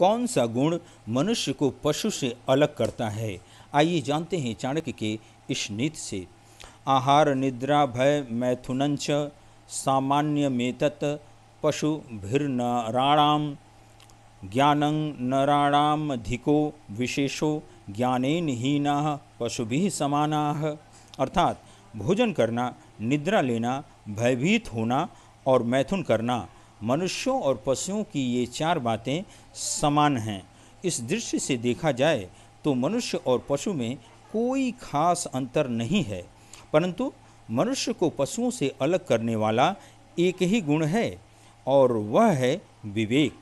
कौन सा गुण मनुष्य को पशु से अलग करता है आइए जानते हैं चाणक्य के इस नीति से आहार निद्रा भय मैथुनंच सामान्य मेतत पशु ज्ञान ज्ञानं नराणामधिको विशेषो ज्ञानेन हीना पशु भी समाना अर्थात भोजन करना निद्रा लेना भयभीत होना और मैथुन करना मनुष्यों और पशुओं की ये चार बातें समान हैं इस दृश्य से देखा जाए तो मनुष्य और पशु में कोई खास अंतर नहीं है परंतु मनुष्य को पशुओं से अलग करने वाला एक ही गुण है और वह है विवेक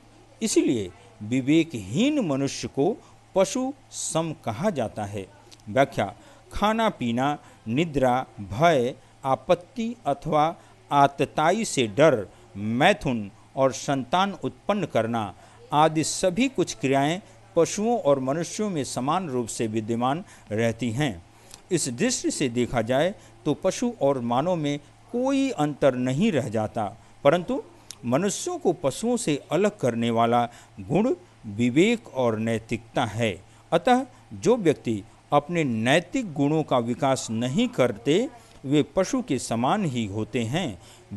इसलिए विवेकहीन मनुष्य को पशु सम कहा जाता है व्याख्या खाना पीना निद्रा भय आपत्ति अथवा आतताई से डर मैथुन और संतान उत्पन्न करना आदि सभी कुछ क्रियाएं पशुओं और मनुष्यों में समान रूप से विद्यमान रहती हैं इस दृष्टि से देखा जाए तो पशु और मानव में कोई अंतर नहीं रह जाता परंतु मनुष्यों को पशुओं से अलग करने वाला गुण विवेक और नैतिकता है अतः जो व्यक्ति अपने नैतिक गुणों का विकास नहीं करते वे पशु के समान ही होते हैं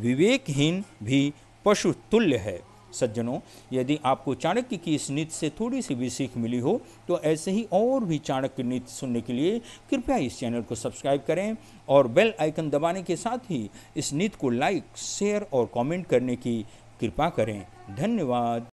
विवेकहीन भी पशु तुल्य है सज्जनों यदि आपको चाणक्य की इस नीति से थोड़ी सी भी सीख मिली हो तो ऐसे ही और भी चाणक्य नीति सुनने के लिए कृपया इस चैनल को सब्सक्राइब करें और बेल आइकन दबाने के साथ ही इस नीति को लाइक शेयर और कमेंट करने की कृपा करें धन्यवाद